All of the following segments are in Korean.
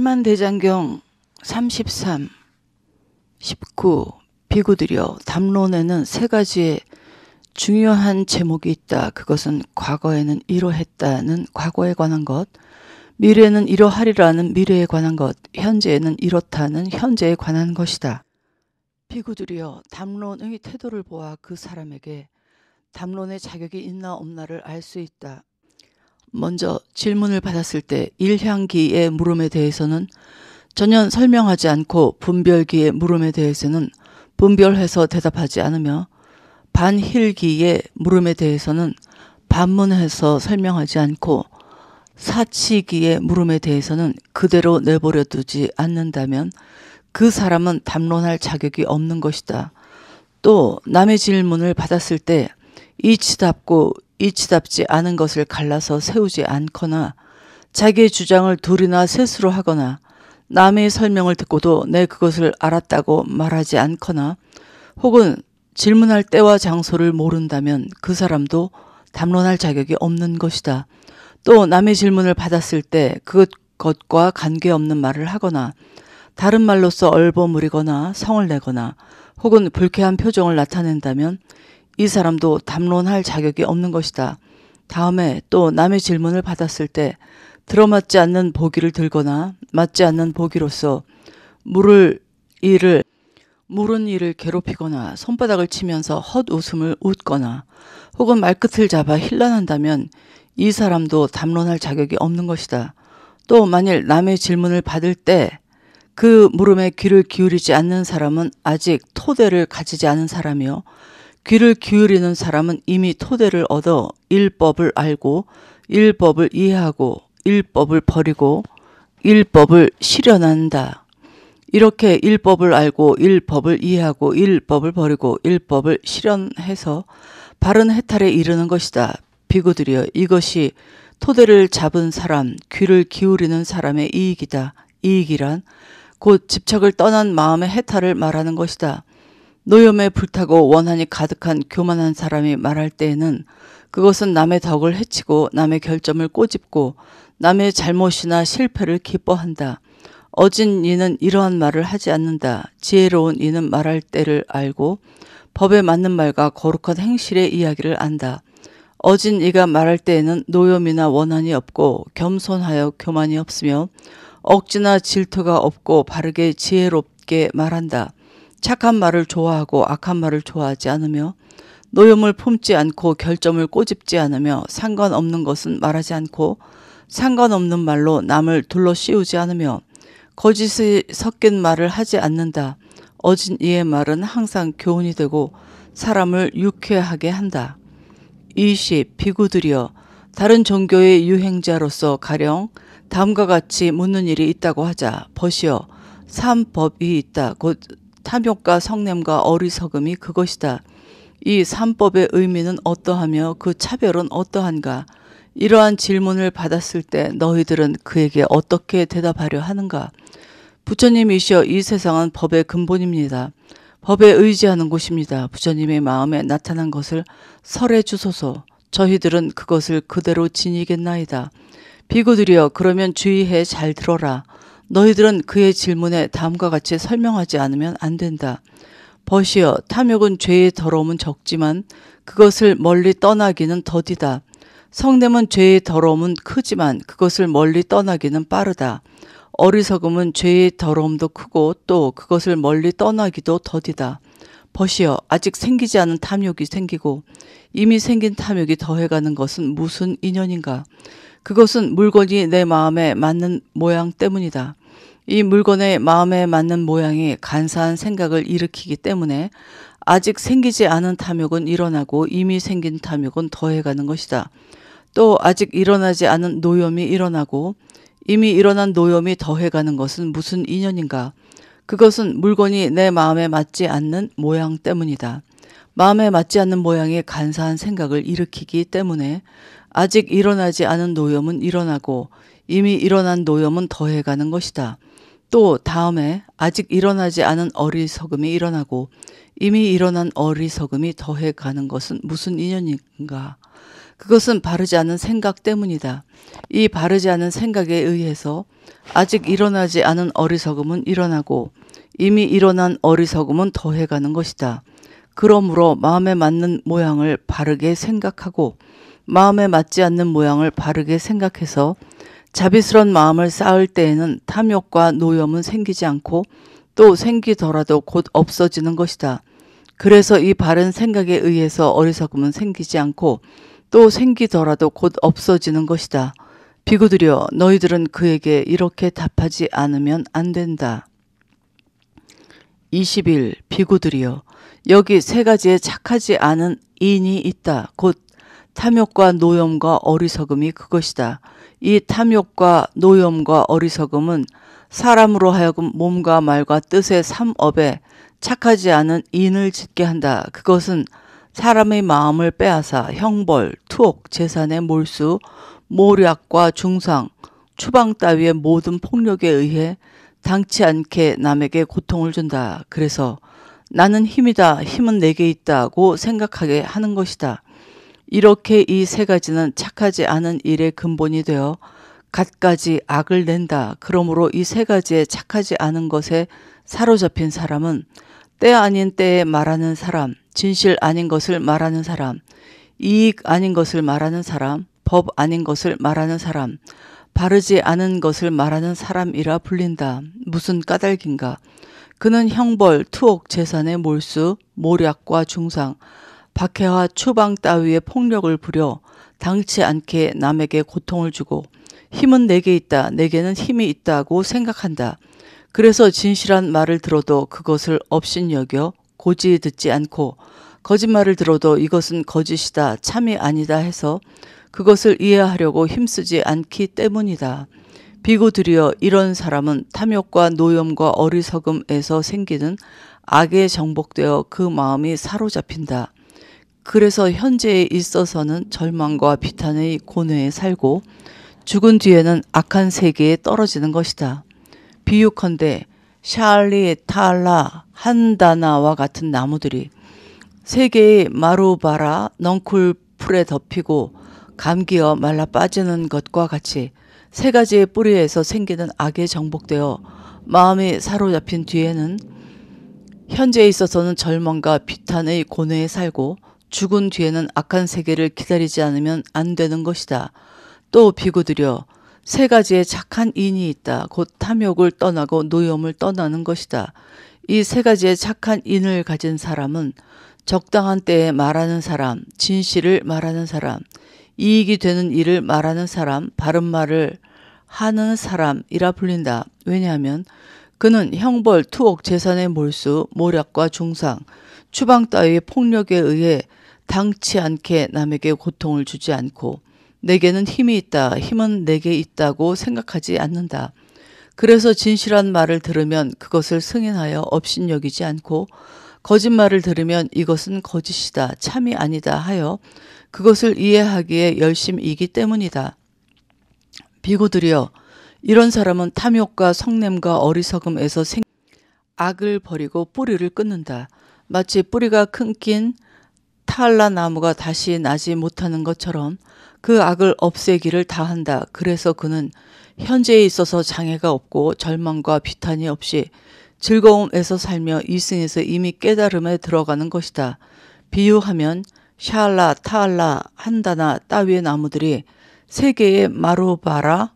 팔만대장경 33, 19 비구들여 이 담론에는 세 가지의 중요한 제목이 있다. 그것은 과거에는 이러했다는 과거에 관한 것, 미래는 이러하리라는 미래에 관한 것, 현재에는 이렇다는 현재에 관한 것이다. 비구들이여 담론의 태도를 보아 그 사람에게 담론의 자격이 있나 없나를 알 수 있다. 먼저 질문을 받았을 때 일향기의 물음에 대해서는 전혀 설명하지 않고 분별기의 물음에 대해서는 분별해서 대답하지 않으며 반힐기의 물음에 대해서는 반문해서 설명하지 않고 사치기의 물음에 대해서는 그대로 내버려 두지 않는다면 그 사람은 담론할 자격이 없는 것이다. 또 남의 질문을 받았을 때 이치답고 이치답지 않은 것을 갈라서 세우지 않거나 자기의 주장을 둘이나 셋으로 하거나 남의 설명을 듣고도 내 그것을 알았다고 말하지 않거나 혹은 질문할 때와 장소를 모른다면 그 사람도 담론할 자격이 없는 것이다. 또 남의 질문을 받았을 때 그것과 관계없는 말을 하거나 다른 말로써 얼버무리거나 성을 내거나 혹은 불쾌한 표정을 나타낸다면 이 사람도 담론할 자격이 없는 것이다. 다음에 또 남의 질문을 받았을 때 들어맞지 않는 보기를 들거나 맞지 않는 보기로서 물을 이를 물은 이를 괴롭히거나 손바닥을 치면서 헛웃음을 웃거나 혹은 말끝을 잡아 힐난한다면 이 사람도 담론할 자격이 없는 것이다. 또 만일 남의 질문을 받을 때 그 물음에 귀를 기울이지 않는 사람은 아직 토대를 가지지 않은 사람이요. 귀를 기울이는 사람은 이미 토대를 얻어 일법을 알고 일법을 이해하고 일법을 버리고 일법을 실현한다. 이렇게 일법을 알고 일법을 이해하고 일법을 버리고 일법을 실현해서 바른 해탈에 이르는 것이다. 비구들이여 이것이 토대를 잡은 사람, 귀를 기울이는 사람의 이익이다. 이익이란 곧 집착을 떠난 마음의 해탈을 말하는 것이다. 노염에 불타고 원한이 가득한 교만한 사람이 말할 때에는 그것은 남의 덕을 해치고 남의 결점을 꼬집고 남의 잘못이나 실패를 기뻐한다. 어진 이는 이러한 말을 하지 않는다. 지혜로운 이는 말할 때를 알고 법에 맞는 말과 거룩한 행실의 이야기를 안다. 어진 이가 말할 때에는 노염이나 원한이 없고 겸손하여 교만이 없으며 억지나 질투가 없고 바르게 지혜롭게 말한다. 착한 말을 좋아하고 악한 말을 좋아하지 않으며 노염을 품지 않고 결점을 꼬집지 않으며 상관없는 것은 말하지 않고 상관없는 말로 남을 둘러씌우지 않으며 거짓이 섞인 말을 하지 않는다. 어진 이의 말은 항상 교훈이 되고 사람을 유쾌하게 한다. 이시 비구들이여 다른 종교의 유행자로서 가령 다음과 같이 묻는 일이 있다고 하자. 벗이여 삼법이 있다. 곧 탐욕과 성냄과 어리석음이 그것이다. 이 삼법의 의미는 어떠하며 그 차별은 어떠한가? 이러한 질문을 받았을 때 너희들은 그에게 어떻게 대답하려 하는가? 부처님이시여 이 세상은 법의 근본입니다. 법에 의지하는 곳입니다. 부처님의 마음에 나타난 것을 설해 주소서. 저희들은 그것을 그대로 지니겠나이다. 비구들이여 그러면 주의해 잘 들어라. 너희들은 그의 질문에 다음과 같이 설명하지 않으면 안 된다. 버시어, 탐욕은 죄의 더러움은 적지만 그것을 멀리 떠나기는 더디다. 성냄은 죄의 더러움은 크지만 그것을 멀리 떠나기는 빠르다. 어리석음은 죄의 더러움도 크고 또 그것을 멀리 떠나기도 더디다. 버시어, 아직 생기지 않은 탐욕이 생기고 이미 생긴 탐욕이 더해가는 것은 무슨 인연인가? 그것은 물건이 내 마음에 맞는 모양 때문이다. 이 물건의 마음에 맞는 모양이 간사한 생각을 일으키기 때문에 아직 생기지 않은 탐욕은 일어나고 이미 생긴 탐욕은 더해가는 것이다. 또 아직 일어나지 않은 노염이 일어나고 이미 일어난 노염이 더해가는 것은 무슨 인연인가? 그것은 물건이 내 마음에 맞지 않는 모양 때문이다. 마음에 맞지 않는 모양의 간사한 생각을 일으키기 때문에 아직 일어나지 않은 노염은 일어나고 이미 일어난 노염은 더해가는 것이다. 또 다음에 아직 일어나지 않은 어리석음이 일어나고 이미 일어난 어리석음이 더해 가는 것은 무슨 인연인가? 그것은 바르지 않은 생각 때문이다. 이 바르지 않은 생각에 의해서 아직 일어나지 않은 어리석음은 일어나고 이미 일어난 어리석음은 더해 가는 것이다. 그러므로 마음에 맞는 모양을 바르게 생각하고 마음에 맞지 않는 모양을 바르게 생각해서 자비스런 마음을 쌓을 때에는 탐욕과 노염은 생기지 않고 또 생기더라도 곧 없어지는 것이다. 그래서 이 바른 생각에 의해서 어리석음은 생기지 않고 또 생기더라도 곧 없어지는 것이다. 비구들여 너희들은 그에게 이렇게 답하지 않으면 안 된다. 21. 비구들이여 여기 세 가지의 착하지 않은 인이 있다. 곧 탐욕과 노염과 어리석음이 그것이다. 이 탐욕과 노염과 어리석음은 사람으로 하여금 몸과 말과 뜻의 삼업에 착하지 않은 인을 짓게 한다. 그것은 사람의 마음을 빼앗아 형벌, 투옥, 재산의 몰수, 모략과 중상, 추방 따위의 모든 폭력에 의해 당치 않게 남에게 고통을 준다. 그래서 나는 힘이다. 힘은 내게 있다고 생각하게 하는 것이다. 이렇게 이 세 가지는 착하지 않은 일의 근본이 되어 갖가지 악을 낸다. 그러므로 이 세 가지의 착하지 않은 것에 사로잡힌 사람은 때 아닌 때에 말하는 사람, 진실 아닌 것을 말하는 사람, 이익 아닌 것을 말하는 사람, 법 아닌 것을 말하는 사람, 바르지 않은 것을 말하는 사람이라 불린다. 무슨 까닭인가? 그는 형벌, 투옥, 재산의 몰수, 모략과 중상, 박해와 추방 따위의 폭력을 부려 당치 않게 남에게 고통을 주고 힘은 내게 있다. 내게는 힘이 있다고 생각한다. 그래서 진실한 말을 들어도 그것을 업신여겨 고지 듣지 않고 거짓말을 들어도 이것은 거짓이다. 참이 아니다 해서 그것을 이해하려고 힘쓰지 않기 때문이다. 비고들이여 이런 사람은 탐욕과 노염과 어리석음에서 생기는 악에 정복되어 그 마음이 사로잡힌다. 그래서 현재에 있어서는 절망과 비탄의 고뇌에 살고 죽은 뒤에는 악한 세계에 떨어지는 것이다. 비유컨대 샬리, 탈라, 한다나와 같은 나무들이 세계의 마루바라, 넝쿨 풀에 덮이고 감기어 말라 빠지는 것과 같이 세 가지의 뿌리에서 생기는 악에 정복되어 마음이 사로잡힌 뒤에는 현재에 있어서는 절망과 비탄의 고뇌에 살고 죽은 뒤에는 악한 세계를 기다리지 않으면 안 되는 것이다. 또 비고들여 세 가지의 착한 인이 있다. 곧 탐욕을 떠나고 노염을 떠나는 것이다. 이 세 가지의 착한 인을 가진 사람은 적당한 때에 말하는 사람, 진실을 말하는 사람, 이익이 되는 일을 말하는 사람, 바른 말을 하는 사람이라 불린다. 왜냐하면 그는 형벌, 투옥, 재산의 몰수, 모략과 중상, 추방 따위의 폭력에 의해 당치 않게 남에게 고통을 주지 않고 내게는 힘이 있다, 힘은 내게 있다고 생각하지 않는다. 그래서 진실한 말을 들으면 그것을 승인하여 업신여기지 않고 거짓말을 들으면 이것은 거짓이다, 참이 아니다 하여 그것을 이해하기에 열심이기 때문이다. 비고들이여 이런 사람은 탐욕과 성냄과 어리석음에서 생 악을 버리고 뿌리를 끊는다. 마치 뿌리가 큰낀 타알라 나무가 다시 나지 못하는 것처럼 그 악을 없애기를 다한다. 그래서 그는 현재에 있어서 장애가 없고 절망과 비탄이 없이 즐거움에서 살며 이승에서 이미 깨달음에 들어가는 것이다. 비유하면 샤알라, 타알라, 한다나 따위의 나무들이 세계의 마루바라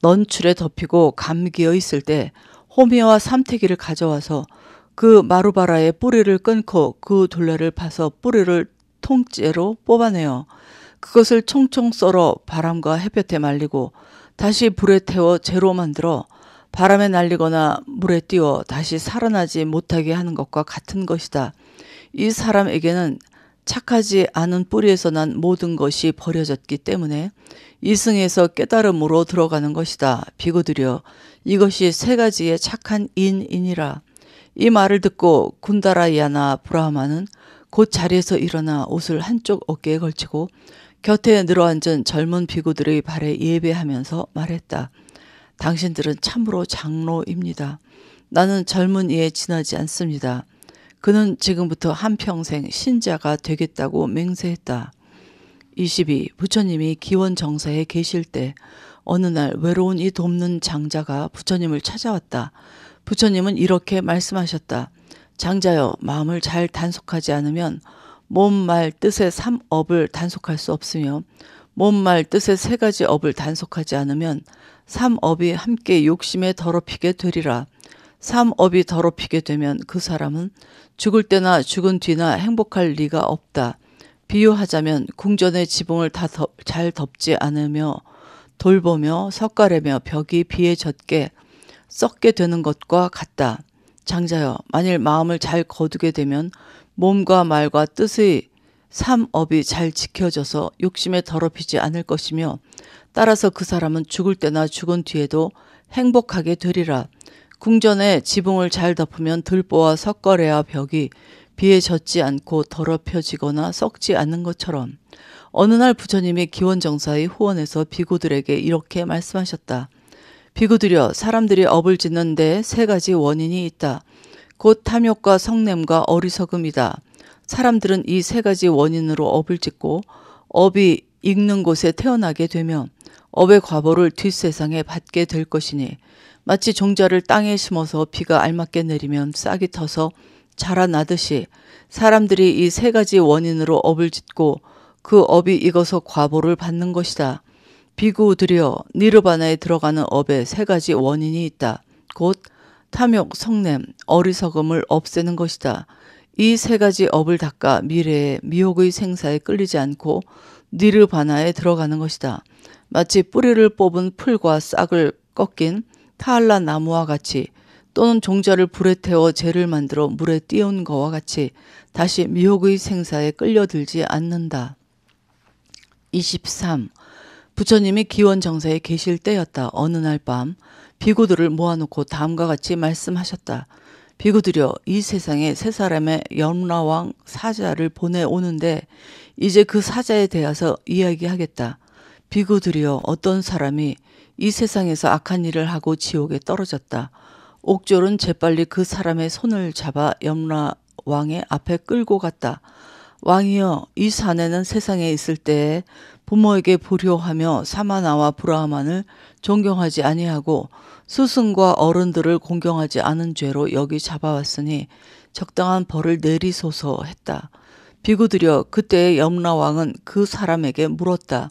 넌출에 덮이고 감기어 있을 때 호미와 삼태기를 가져와서 그 마루바라의 뿌리를 끊고 그 둘레를 파서 뿌리를 통째로 뽑아내어 그것을 총총 썰어 바람과 햇볕에 말리고 다시 불에 태워 재로 만들어 바람에 날리거나 물에 띄워 다시 살아나지 못하게 하는 것과 같은 것이다. 이 사람에게는 착하지 않은 뿌리에서 난 모든 것이 버려졌기 때문에 이승에서 깨달음으로 들어가는 것이다. 비구들여 이것이 세 가지의 착한 인이라이 말을 듣고 군다라이나브라마는 곧 자리에서 일어나 옷을 한쪽 어깨에 걸치고 곁에 늘어앉은 젊은 비구들의 발에 예배하면서 말했다. 당신들은 참으로 장로입니다. 나는 젊은 이에 지나지 않습니다. 그는 지금부터 한평생 신자가 되겠다고 맹세했다. 22. 부처님이 기원 정사에 계실 때 어느 날 외로운 이 돕는 장자가 부처님을 찾아왔다. 부처님은 이렇게 말씀하셨다. 장자여 마음을 잘 단속하지 않으면 몸, 말, 뜻의 삼업을 단속할 수 없으며 몸, 말, 뜻의 세 가지 업을 단속하지 않으면 삼업이 함께 욕심에 더럽히게 되리라. 삼업이 더럽히게 되면 그 사람은 죽을 때나 죽은 뒤나 행복할 리가 없다. 비유하자면 궁전의 지붕을 다 잘 덮지 않으며 돌보며 석가래며 벽이 비에 젖게 썩게 되는 것과 같다. 장자여 만일 마음을 잘 거두게 되면 몸과 말과 뜻의 삼업이 잘 지켜져서 욕심에 더럽히지 않을 것이며 따라서 그 사람은 죽을 때나 죽은 뒤에도 행복하게 되리라. 궁전에 지붕을 잘 덮으면 들보와 석거래와 벽이 비에 젖지 않고 더럽혀지거나 썩지 않는 것처럼 어느 날 부처님이 기원정사의 후원에서 비구들에게 이렇게 말씀하셨다. 비구들여 사람들이 업을 짓는데 세 가지 원인이 있다. 곧 탐욕과 성냄과 어리석음이다. 사람들은 이 세 가지 원인으로 업을 짓고 업이 익는 곳에 태어나게 되면 업의 과보를 뒷세상에 받게 될 것이니 마치 종자를 땅에 심어서 비가 알맞게 내리면 싹이 터서 자라나듯이 사람들이 이 세 가지 원인으로 업을 짓고 그 업이 익어서 과보를 받는 것이다. 비구 드려 니르바나에 들어가는 업의 세 가지 원인이 있다. 곧 탐욕, 성냄, 어리석음을 없애는 것이다. 이 세 가지 업을 닦아 미래의 미혹의 생사에 끌리지 않고 니르바나에 들어가는 것이다. 마치 뿌리를 뽑은 풀과 싹을 꺾인 타알라 나무와 같이 또는 종자를 불에 태워 재를 만들어 물에 띄운 거와 같이 다시 미혹의 생사에 끌려들지 않는다. 23. 부처님이 기원 정사에 계실 때였다. 어느 날 밤 비구들을 모아놓고 다음과 같이 말씀하셨다. 비구들여 이 세상에 세 사람의 염라왕 사자를 보내오는데 이제 그 사자에 대해서 이야기하겠다. 비구들이여 어떤 사람이 이 세상에서 악한 일을 하고 지옥에 떨어졌다. 옥졸은 재빨리 그 사람의 손을 잡아 염라 왕의 앞에 끌고 갔다. 왕이여 이산에는 세상에 있을 때에 부모에게 보효하며 사마나와 브라만을 존경하지 아니하고 스승과 어른들을 공경하지 않은 죄로 여기 잡아왔으니 적당한 벌을 내리소서 했다. 비구들여 그때의 염라 왕은 그 사람에게 물었다.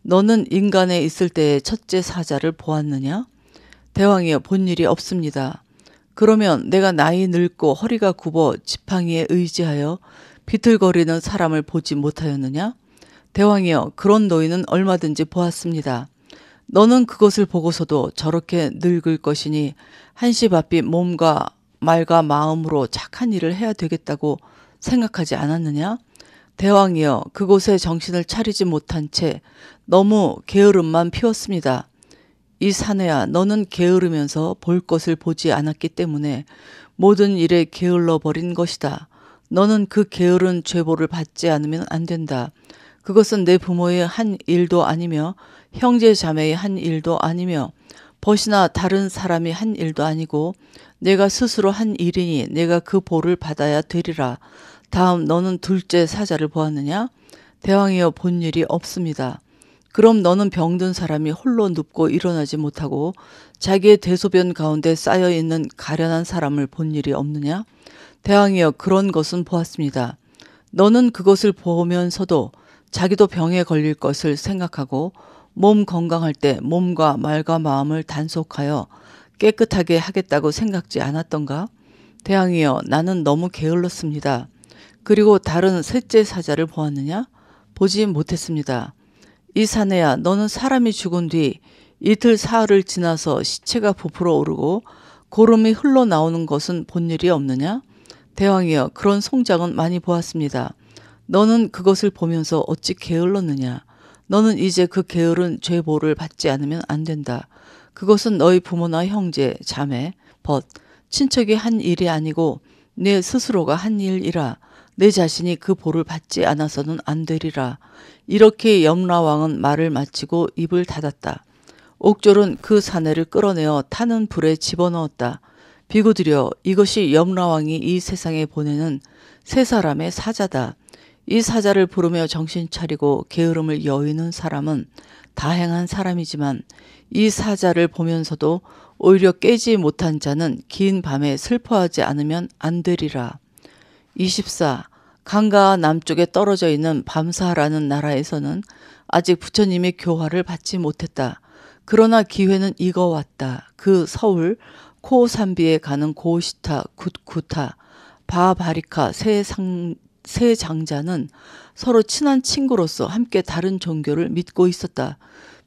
너는 인간에 있을 때의 첫째 사자를 보았느냐? 대왕이여 본 일이 없습니다. 그러면 내가 나이 늙고 허리가 굽어 지팡이에 의지하여 비틀거리는 사람을 보지 못하였느냐? 대왕이여 그런 노인은 얼마든지 보았습니다. 너는 그것을 보고서도 저렇게 늙을 것이니 한시바삐 몸과 말과 마음으로 착한 일을 해야 되겠다고 생각하지 않았느냐? 대왕이여 그곳에 정신을 차리지 못한 채 너무 게으름만 피웠습니다. 이 사내야 너는 게으르면서 볼 것을 보지 않았기 때문에 모든 일에 게을러 버린 것이다. 너는 그 게으른 죄보를 받지 않으면 안 된다. 그것은 내 부모의 한 일도 아니며 형제 자매의 한 일도 아니며 벗이나 다른 사람이 한 일도 아니고 내가 스스로 한 일이니 내가 그 보를 받아야 되리라. 다음 너는 둘째 사자를 보았느냐? 대왕이여 본 일이 없습니다. 그럼 너는 병든 사람이 홀로 눕고 일어나지 못하고 자기의 대소변 가운데 쌓여 있는 가련한 사람을 본 일이 없느냐? 대왕이여 그런 것은 보았습니다. 너는 그것을 보면서도 자기도 병에 걸릴 것을 생각하고 몸 건강할 때 몸과 말과 마음을 단속하여 깨끗하게 하겠다고 생각지 않았던가? 대왕이여 나는 너무 게을렀습니다. 그리고 다른 셋째 사자를 보았느냐? 보지 못했습니다. 이 사내야 너는 사람이 죽은 뒤 이틀 사흘을 지나서 시체가 부풀어 오르고 고름이 흘러나오는 것은 본 일이 없느냐? 대왕이여 그런 송장은 많이 보았습니다. 너는 그것을 보면서 어찌 게을렀느냐. 너는 이제 그 게으른 죄보를 받지 않으면 안 된다. 그것은 너희 부모나 형제, 자매, 벗, 친척이 한 일이 아니고 내 스스로가 한 일이라. 내 자신이 그 보를 받지 않아서는 안 되리라. 이렇게 염라왕은 말을 마치고 입을 닫았다. 옥졸은 그 사내를 끌어내어 타는 불에 집어넣었다. 비구들여 이것이 염라왕이 이 세상에 보내는 세 사람의 사자다. 이 사자를 부르며 정신 차리고 게으름을 여의는 사람은 다행한 사람이지만 이 사자를 보면서도 오히려 깨지 못한 자는 긴 밤에 슬퍼하지 않으면 안 되리라. 24. 강가 남쪽에 떨어져 있는 밤사라는 나라에서는 아직 부처님의 교화를 받지 못했다. 그러나 기회는 이거 왔다. 그 서울 코산비에 가는 고시타, 굿구타, 바바리카 세 상, 세 장자는 서로 친한 친구로서 함께 다른 종교를 믿고 있었다.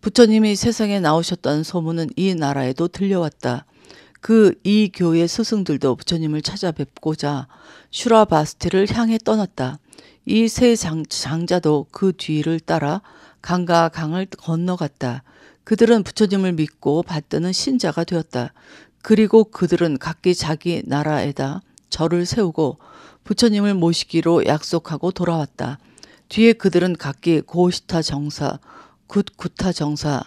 부처님이 세상에 나오셨다는 소문은 이 나라에도 들려왔다. 그 이 교의 스승들도 부처님을 찾아뵙고자 슈라바스티를 향해 떠났다. 이 세 장자도 그 뒤를 따라 강과 강을 건너갔다. 그들은 부처님을 믿고 받드는 신자가 되었다. 그리고 그들은 각기 자기 나라에다 절을 세우고 부처님을 모시기로 약속하고 돌아왔다. 뒤에 그들은 각기 고시타 정사, 굿구타 정사,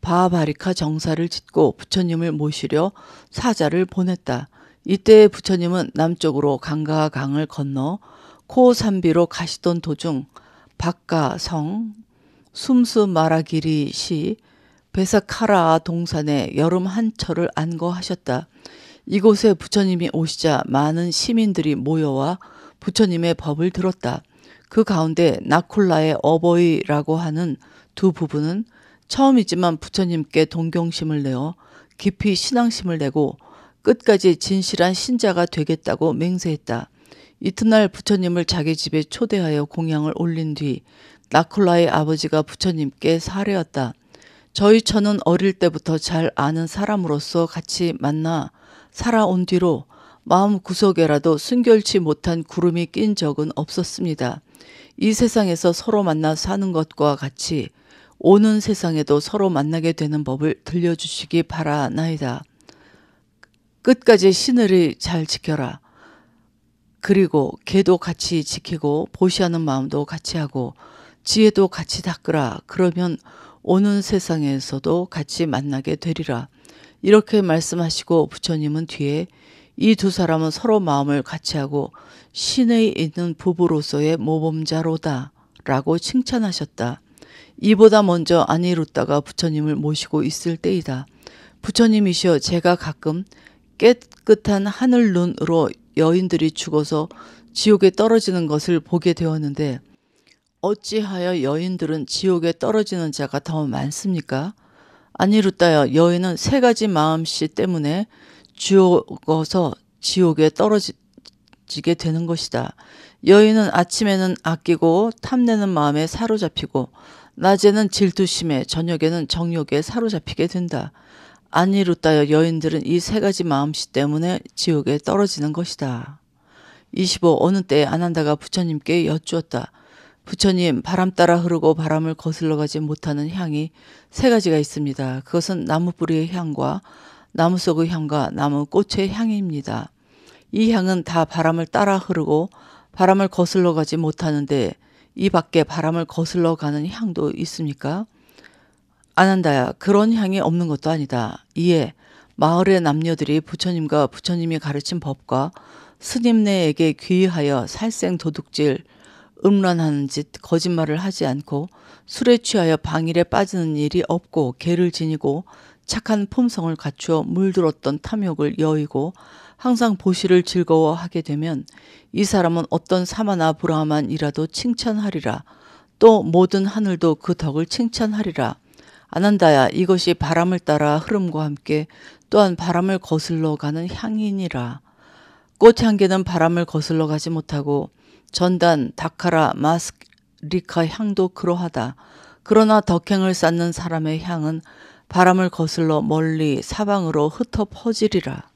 바바리카 정사를 짓고 부처님을 모시려 사자를 보냈다. 이때 부처님은 남쪽으로 강가 강을 건너 코산비로 가시던 도중 박가성 숨수마라기리 시 베사카라 동산에 여름 한철을 안거하셨다. 이곳에 부처님이 오시자 많은 시민들이 모여와 부처님의 법을 들었다. 그 가운데 나콜라의 어버이라고 하는 두 부부는 처음이지만 부처님께 동경심을 내어 깊이 신앙심을 내고 끝까지 진실한 신자가 되겠다고 맹세했다. 이튿날 부처님을 자기 집에 초대하여 공양을 올린 뒤 나콜라의 아버지가 부처님께 사례였다. 저희 처는 어릴 때부터 잘 아는 사람으로서 같이 만나 살아온 뒤로 마음 구석에라도 순결치 못한 구름이 낀 적은 없었습니다. 이 세상에서 서로 만나 사는 것과 같이 오는 세상에도 서로 만나게 되는 법을 들려주시기 바라나이다. 끝까지 신을 잘 지켜라. 그리고 개도 같이 지키고 보시하는 마음도 같이 하고 지혜도 같이 닦으라. 그러면 오는 세상에서도 같이 만나게 되리라. 이렇게 말씀하시고 부처님은 뒤에 이 두 사람은 서로 마음을 같이 하고 신의 있는 부부로서의 모범자로다 라고 칭찬하셨다. 이보다 먼저 아니루다가 부처님을 모시고 있을 때이다. 부처님이시여 제가 가끔 깨끗한 하늘 눈으로 여인들이 죽어서 지옥에 떨어지는 것을 보게 되었는데 어찌하여 여인들은 지옥에 떨어지는 자가 더 많습니까? 아니루따야 여인은 세 가지 마음씨 때문에 죽어서 지옥에 떨어지게 되는 것이다. 여인은 아침에는 아끼고 탐내는 마음에 사로잡히고 낮에는 질투심에 저녁에는 정욕에 사로잡히게 된다. 아니루따여 여인들은 이 세 가지 마음씨 때문에 지옥에 떨어지는 것이다. 25. 어느 때에 아난다가 부처님께 여쭈었다. 부처님, 바람 따라 흐르고 바람을 거슬러 가지 못하는 향이 세 가지가 있습니다. 그것은 나무 뿌리의 향과 나무 속의 향과 나무 꽃의 향입니다. 이 향은 다 바람을 따라 흐르고 바람을 거슬러 가지 못하는데 이 밖에 바람을 거슬러 가는 향도 있습니까? 아난다야, 그런 향이 없는 것도 아니다. 이에 마을의 남녀들이 부처님과 부처님이 가르친 법과 스님네에게 귀의하여 살생 도둑질, 음란하는 짓, 거짓말을 하지 않고 술에 취하여 방일에 빠지는 일이 없고 개를 지니고 착한 품성을 갖추어 물들었던 탐욕을 여의고 항상 보시를 즐거워하게 되면 이 사람은 어떤 사마나 브라만이라도 칭찬하리라. 또 모든 하늘도 그 덕을 칭찬하리라. 아난다야 이것이 바람을 따라 흐름과 함께 또한 바람을 거슬러 가는 향이니라. 꽃 향기는 바람을 거슬러 가지 못하고 전단 다카라 마스리카 향도 그러하다. 그러나 덕행을 쌓는 사람의 향은 바람을 거슬러 멀리 사방으로 흩어 퍼지리라.